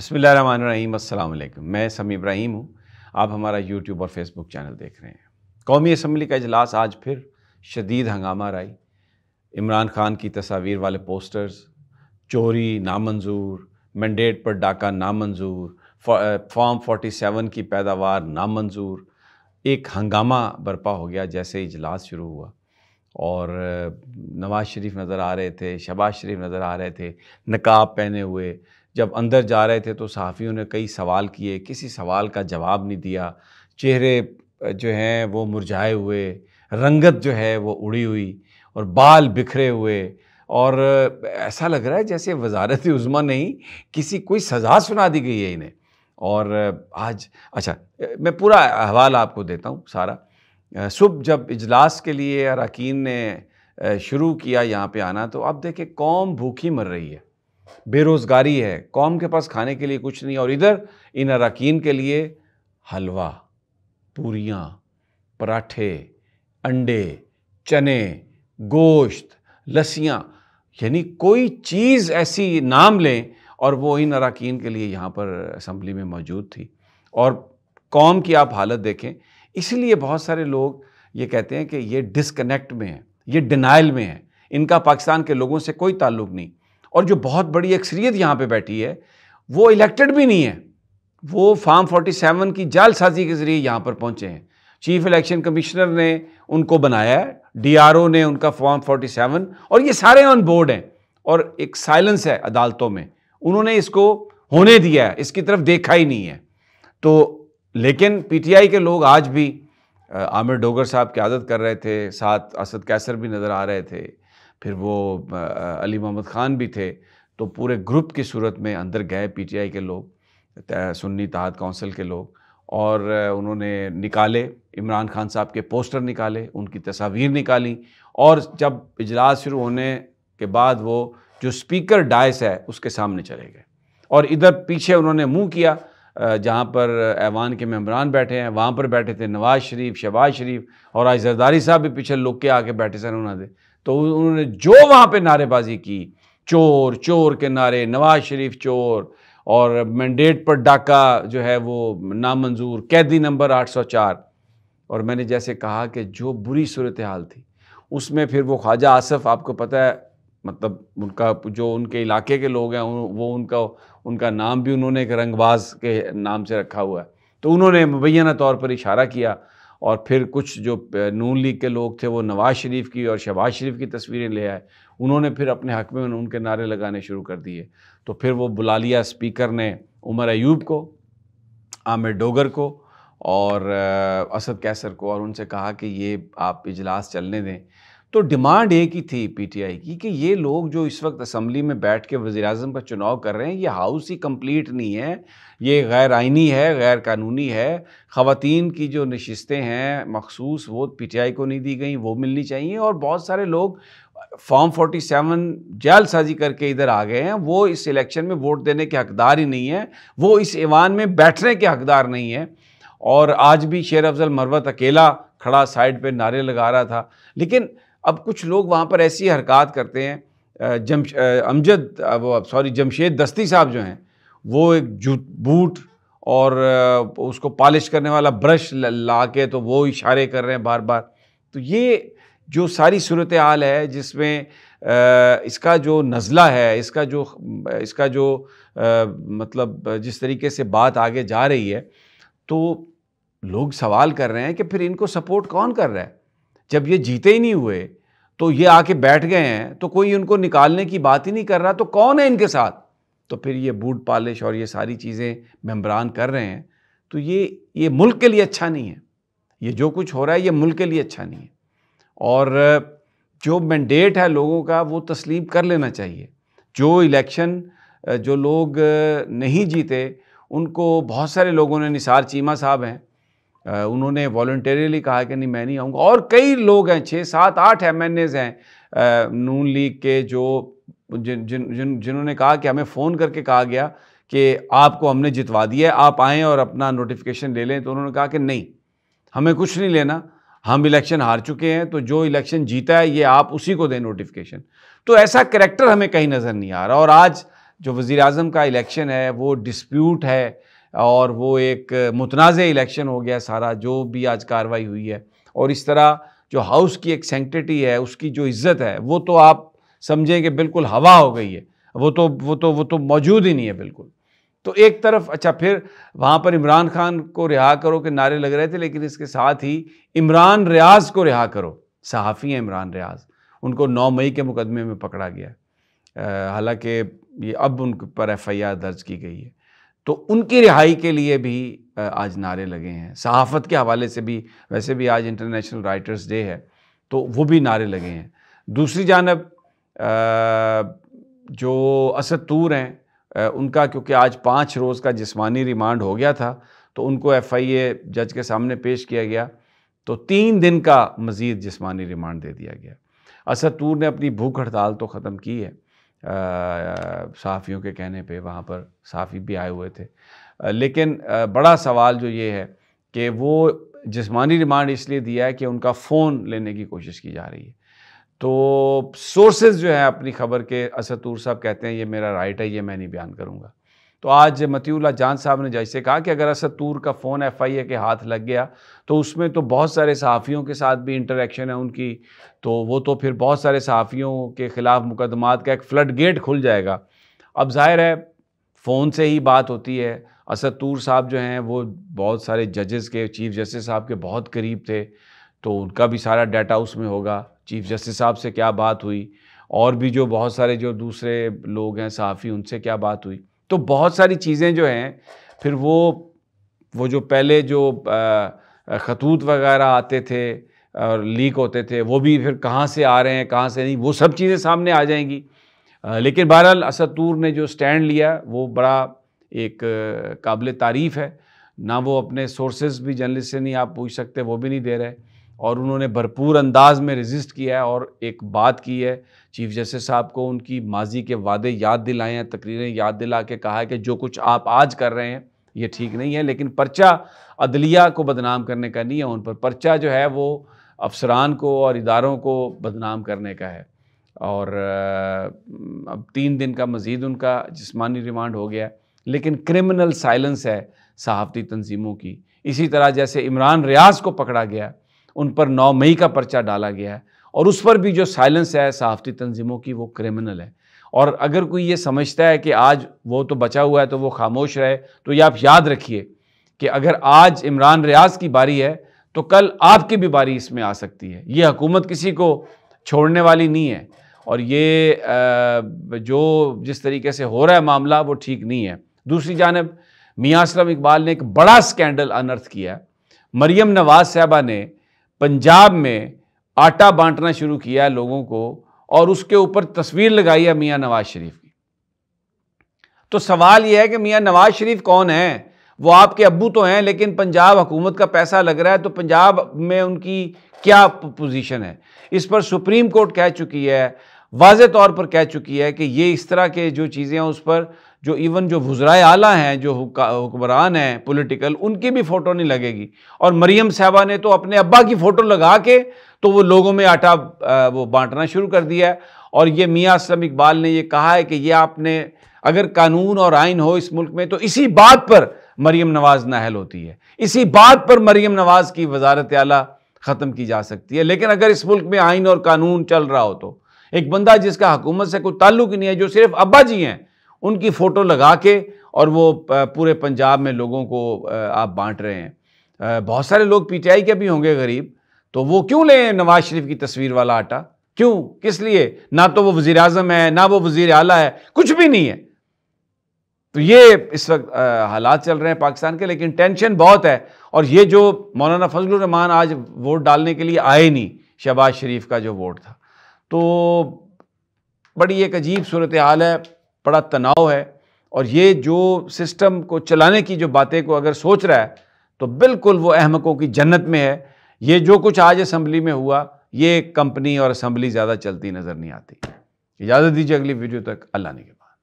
बसमीम अल्लाम मैं समी इब्राहिम हूँ आप हमारा यूट्यूब और फेसबुक चैनल देख रहे हैं कौमी असम्बली का अजलास आज फिर शदीद हंगामा रही इमरान खान की तस्वीर वाले पोस्टर्स चोरी नामंजूर मैंडेट पर डाका नामंजूर फॉर्म 47 की पैदावार नामंजूर एक हंगामा बर्पा हो गया जैसे इजलास शुरू हुआ और नवाज़ शरीफ नज़र आ रहे थे शबाज शरीफ नज़र आ रहे थे नकाब पहने हुए जब अंदर जा रहे थे तो सहाफ़ियों ने कई सवाल किए किसी सवाल का जवाब नहीं दिया चेहरे जो हैं वो मुरझाए हुए रंगत जो है वो उड़ी हुई और बाल बिखरे हुए और ऐसा लग रहा है जैसे वजारत उज़मा नहीं किसी कोई सज़ा सुना दी गई है इन्हें और आज अच्छा मैं पूरा अहवाल आपको देता हूँ सारा सुबह जब इजलास के लिए अरकान ने शुरू किया यहाँ पे आना तो अब देखें कौम भूखी मर रही है बेरोज़गारी है कौम के पास खाने के लिए कुछ नहीं और इधर इन अरकान के लिए हलवा पूरियाँ पराठे अंडे चने गोश्त लस्सियाँ यानी कोई चीज़ ऐसी नाम लें और वो इन अरकान के लिए यहाँ पर असम्बली में मौजूद थी और कौम की आप हालत देखें इसलिए बहुत सारे लोग ये कहते हैं कि ये डिसकनेक्ट में है ये डिनाइल में है इनका पाकिस्तान के लोगों से कोई ताल्लुक नहीं और जो बहुत बड़ी अक्सरियत यहाँ पर बैठी है वो इलेक्टेड भी नहीं है वो फार्म सेवन की जालसाजी के ज़रिए यहाँ पर पहुँचे हैं चीफ इलेक्शन कमिश्नर ने उनको बनाया है ओ ने उनका फॉर्म सेवन और ये सारे ऑन बोर्ड हैं और एक साइलेंस है अदालतों में उन्होंने इसको होने दिया है इसकी तरफ देखा ही नहीं है तो लेकिन पीटीआई के लोग आज भी आमिर डोगर साहब की आदत कर रहे थे साथ असद कैसर भी नज़र आ रहे थे फिर वो अली मोहम्मद ख़ान भी थे तो पूरे ग्रुप की सूरत में अंदर गए पीटीआई के लोग सुन्नी तहत काउंसिल के लोग और उन्होंने निकाले इमरान खान साहब के पोस्टर निकाले उनकी तस्वीर निकाली और जब इजलास शुरू होने के बाद वो जो स्पीकर डायस है उसके सामने चले गए और इधर पीछे उन्होंने मुंह किया जहाँ पर ऐवान के मेम्बरान बैठे हैं वहाँ पर बैठे थे नवाज़ शरीफ शबाज शरीफ और आज जरदारी साहब भी पीछे लुक के आके बैठे सर उन्होंने तो उन्होंने जो वहाँ पे नारेबाजी की चोर चोर के नारे नवाज शरीफ चोर और मैंडेट पर डाका जो है वो नामंजूर कैदी नंबर 804 और मैंने जैसे कहा कि जो बुरी सूरत हाल थी उसमें फिर वो ख्वाजा आसफ़ आपको पता है मतलब उनका जो उनके इलाके के लोग हैं वो उनका उनका नाम भी उन्होंने एक रंगबाज के नाम से रखा हुआ है तो उन्होंने मुबैना तौर पर इशारा किया और फिर कुछ जो नून लीग के लोग थे वो नवाज़ शरीफ की और शहबाज शरीफ की तस्वीरें ले आए उन्होंने फिर अपने हक में उनके नारे लगाने शुरू कर दिए तो फिर वो बुला लिया स्पीकर ने उमर एयूब को आमिर डोगर को और असद कैसर को और उनसे कहा कि ये आप इजलास चलने दें तो डिमांड एक ही थी पीटीआई की कि ये लोग जो इस वक्त असम्बली में बैठ के वजी अजम का चुनाव कर रहे हैं ये हाउस ही कम्प्लीट नहीं है ये गैर आइनी है गैर कानूनी है ख़वान की जो नशस्तें हैं मखसूस वो पीटीआई को नहीं दी गई वो मिलनी चाहिए और बहुत सारे लोग फॉर्म 47 सेवन साजी करके इधर आ गए हैं वो इस इलेक्शन में वोट देने के हकदार ही नहीं है वो इस ईवान में बैठने के हकदार नहीं है और आज भी शेर अफजल मरवत अकेला खड़ा साइड पे नारे लगा रहा था लेकिन अब कुछ लोग वहाँ पर ऐसी हरकत करते हैं जम अमजद वो सॉरी जमशेद दस्ती साहब जो हैं वो एक जूत बूट और उसको पॉलिश करने वाला ब्रश ला के तो वो इशारे कर रहे हैं बार बार तो ये जो सारी सूरत हाल है जिसमें इसका जो नज़ला है इसका जो इसका जो मतलब जिस तरीके से बात आगे जा रही है तो लोग सवाल कर रहे हैं कि फिर इनको सपोर्ट कौन कर रहा है जब ये जीते ही नहीं हुए तो ये आके बैठ गए हैं तो कोई उनको निकालने की बात ही नहीं कर रहा तो कौन है इनके साथ तो फिर ये बूट पालिश और ये सारी चीज़ें मेम्बरान कर रहे हैं तो ये ये मुल्क के लिए अच्छा नहीं है ये जो कुछ हो रहा है ये मुल्क के लिए अच्छा नहीं है और जो मैंडेट है लोगों का वो तस्लीम कर लेना चाहिए जो इलेक्शन जो लोग नहीं जीते उनको बहुत सारे लोगों ने निसार चीमा साहब हैं उन्होंने वॉल्टरीली कहा कि नहीं मैं नहीं आऊँगा और कई लोग हैं छः सात आठ एम एन एज हैं नून लीग के जो जिन जिन जिन जिन्होंने कहा कि हमें फ़ोन करके कहा गया कि आपको हमने जितवा दिया है आप आएँ और अपना नोटिफिकेशन ले लें तो उन्होंने कहा कि नहीं हमें कुछ नहीं लेना हम इलेक्शन हार चुके हैं तो जो इलेक्शन जीता है ये आप उसी को दें नोटिफिकेशन तो ऐसा करेक्टर हमें कहीं नज़र नहीं आ रहा और आज जो वज़ी अजम का इलेक्शन है वो डिस्प्यूट है और वो एक मुतनाज़ इलेक्शन हो गया सारा जो भी आज कार्रवाई हुई है और इस तरह जो हाउस की एक सेंटिटी है उसकी जो इज़्ज़त है वो तो आप समझें कि बिल्कुल हवा हो गई है वो तो वो तो वो तो मौजूद ही नहीं है बिल्कुल तो एक तरफ अच्छा फिर वहाँ पर इमरान खान को रिहा करो के नारे लग रहे थे लेकिन इसके साथ ही इमरान रियाज को रिहा करो सहाफ़ी हैं इमरान रियाज उनको 9 मई के मुकदमे में पकड़ा गया हालांकि ये अब उन पर एफ आई आर दर्ज की गई है तो उनकी रिहाई के लिए भी आज नारे लगे हैं सहाफ़त के हवाले से भी वैसे भी आज इंटरनेशनल राइटर्स डे है तो वो भी नारे लगे हैं दूसरी जानब जो असद तूर हैं उनका क्योंकि आज पाँच रोज़ का जिस्मानी रिमांड हो गया था तो उनको एफ़ आई ए जज के सामने पेश किया गया तो तीन दिन का मज़ीद जिस्मानी रिमांड दे दिया गया असद तूर ने अपनी भूख हड़ताल तो ख़त्म की है सहाफ़ियों के कहने पे वहाँ पर सहाफ़ी भी आए हुए थे लेकिन बड़ा सवाल जो ये है कि वो जिसमानी रिमांड इसलिए दिया है कि उनका फ़ोन लेने की कोशिश की जा रही है तो सोर्सेज जो है अपनी खबर के असतूर साहब कहते हैं ये मेरा राइट है ये मैं नहीं बयान करूँगा तो आज मतियला जान साहब ने जैसे कहा कि अगर तूर का फ़ोन एफ आई ए के हाथ लग गया तो उसमें तो बहुत सारे सहाफ़ियों के साथ भी इंटरेक्शन है उनकी तो वो तो फिर बहुत सारे सहाफ़ियों के ख़िलाफ़ मुकदमात का एक फ्लड गेट खुल जाएगा अब जाहिर है फ़ोन से ही बात होती है तूर साहब जो हैं वो बहुत सारे जजेस के चीफ जस्टिस साहब के बहुत करीब थे तो उनका भी सारा डाटा उसमें होगा चीफ जस्टिस साहब से क्या बात हुई और भी जो बहुत सारे जो दूसरे लोग हैं सहाफ़ी उनसे क्या बात हुई तो बहुत सारी चीज़ें जो हैं फिर वो वो जो पहले जो खतूत वगैरह आते थे और लीक होते थे वो भी फिर कहाँ से आ रहे हैं कहाँ से नहीं वो सब चीज़ें सामने आ जाएंगी लेकिन बहरहाल असतूर ने जो स्टैंड लिया वो बड़ा एक काबिल तारीफ़ है ना वो अपने सोर्सेज भी जर्नलिस्ट से नहीं आप पूछ सकते वो भी नहीं दे रहे और उन्होंने भरपूर अंदाज में रजिस्ट किया है और एक बात की है चीफ जस्टिस साहब को उनकी माजी के वादे याद दिलाए हैं तकरीरें याद दिला के कहा है कि जो कुछ आप आज कर रहे हैं ये ठीक नहीं है लेकिन पर्चा अदलिया को बदनाम करने का नहीं है उन पर पर्चा जो है वो अफसरान को और इदारों को बदनाम करने का है और अब तीन दिन का मज़ीद उनका जिसमानी रिमांड हो गया लेकिन क्रिमिनल साइलेंस है सहाफ़ती तंजीमों की इसी तरह जैसे इमरान रियाज को पकड़ा गया उन पर नौ मई का पर्चा डाला गया है और उस पर भी जो साइलेंस है सहाफ़ती तनज़ीमों की वो क्रिमिनल है और अगर कोई ये समझता है कि आज वो तो बचा हुआ है तो वो खामोश रहे तो ये आप याद रखिए कि अगर आज इमरान रियाज की बारी है तो कल आपकी भी बारी इसमें आ सकती है ये हकूमत किसी को छोड़ने वाली नहीं है और ये जो जिस तरीके से हो रहा है मामला वो ठीक नहीं है दूसरी जानब मियाँ असलम इकबाल ने एक बड़ा स्कैंडल अनर्थ किया मरियम नवाज साहबा ने पंजाब में आटा बांटना शुरू किया लोगों को और उसके ऊपर तस्वीर लगाई है मियाँ नवाज शरीफ की तो सवाल यह है कि मियाँ नवाज शरीफ कौन है वो आपके अबू तो हैं लेकिन पंजाब हुकूमत का पैसा लग रहा है तो पंजाब में उनकी क्या पोजीशन है इस पर सुप्रीम कोर्ट कह चुकी है वाज तौर पर कह चुकी है कि ये इस तरह के जो चीज़ें हैं उस पर जो इवन जो वज्राए आला हैं जो हुक्मरान हैं पॉलिटिकल उनकी भी फ़ोटो नहीं लगेगी और मरीम साहबा ने तो अपने अब्बा की फ़ोटो लगा के तो वो लोगों में आटा वो बांटना शुरू कर दिया है और ये मियाँ असलम इकबाल ने ये कहा है कि ये आपने अगर कानून और आइन हो इस मुल्क में तो इसी बात पर मरीम नवाज़ नाहल होती है इसी बात पर मरीम नवाज़ की वजारत आला ख़त्म की जा सकती है लेकिन अगर इस मुल्क में आइन और कानून चल रहा हो तो एक बंदा जिसका हुकूमत से कोई ताल्लुक नहीं है जो सिर्फ अब्बा जी हैं उनकी फ़ोटो लगा के और वो पूरे पंजाब में लोगों को आप बांट रहे हैं बहुत सारे लोग पीटीआई के भी होंगे गरीब तो वो क्यों लें नवाज शरीफ की तस्वीर वाला आटा क्यों किस लिए ना तो वो वजीर अजम है ना वो वजीर है कुछ भी नहीं है तो ये इस वक्त हालात चल रहे हैं पाकिस्तान के लेकिन टेंशन बहुत है और ये जो मौलाना रहमान आज वोट डालने के लिए आए नहीं शहबाज शरीफ का जो वोट था तो बड़ी एक अजीब सूरत हाल है बड़ा तनाव है और ये जो सिस्टम को चलाने की जो बातें को अगर सोच रहा है तो बिल्कुल वो अहमकों की जन्नत में है ये जो कुछ आज असम्बली में हुआ ये कंपनी और असम्बली ज़्यादा चलती नज़र नहीं आती इजाज़त दीजिए अगली वीडियो तक अल्लाह ने